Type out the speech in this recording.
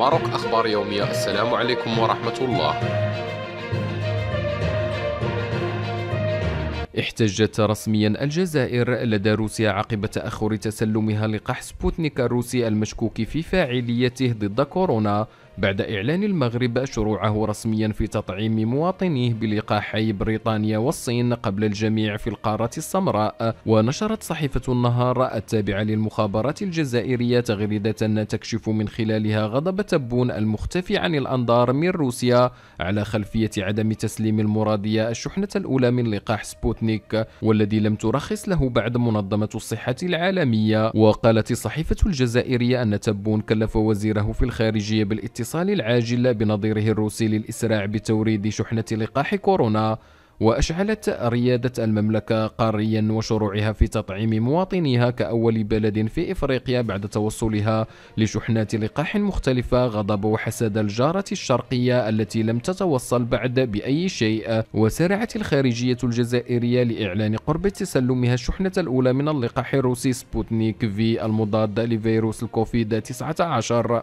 ماروك أخبار يومية السلام عليكم ورحمة الله احتجت رسميا الجزائر لدى روسيا عقب تأخر تسلمها لقاح سبوتنيك الروسي المشكوك في فاعليته ضد كورونا بعد إعلان المغرب شروعه رسميا في تطعيم مواطنيه بلقاحي بريطانيا والصين قبل الجميع في القارة السمراء ونشرت صحيفة النهار التابعة للمخابرات الجزائرية تغريدة تكشف من خلالها غضب تبون المختفي عن الأنظار من روسيا على خلفية عدم تسليم المرادية الشحنة الأولى من لقاح سبوتنيك والذي لم ترخص له بعد منظمة الصحة العالمية وقالت الصحيفة الجزائرية أن تبون كلف وزيره في الخارجية بالاتصال الاتصال العاجل بنظيره الروسي للإسراع بتوريد شحنة لقاح كورونا وأشعلت ريادة المملكة قاريا وشروعها في تطعيم مواطنيها كأول بلد في إفريقيا بعد توصلها لشحنات لقاح مختلفة غضب وحسد الجارة الشرقية التي لم تتوصل بعد بأي شيء وسرعت الخارجية الجزائرية لإعلان قرب تسلمها الشحنة الأولى من اللقاح الروسي سبوتنيك في المضاد لفيروس الكوفيد 19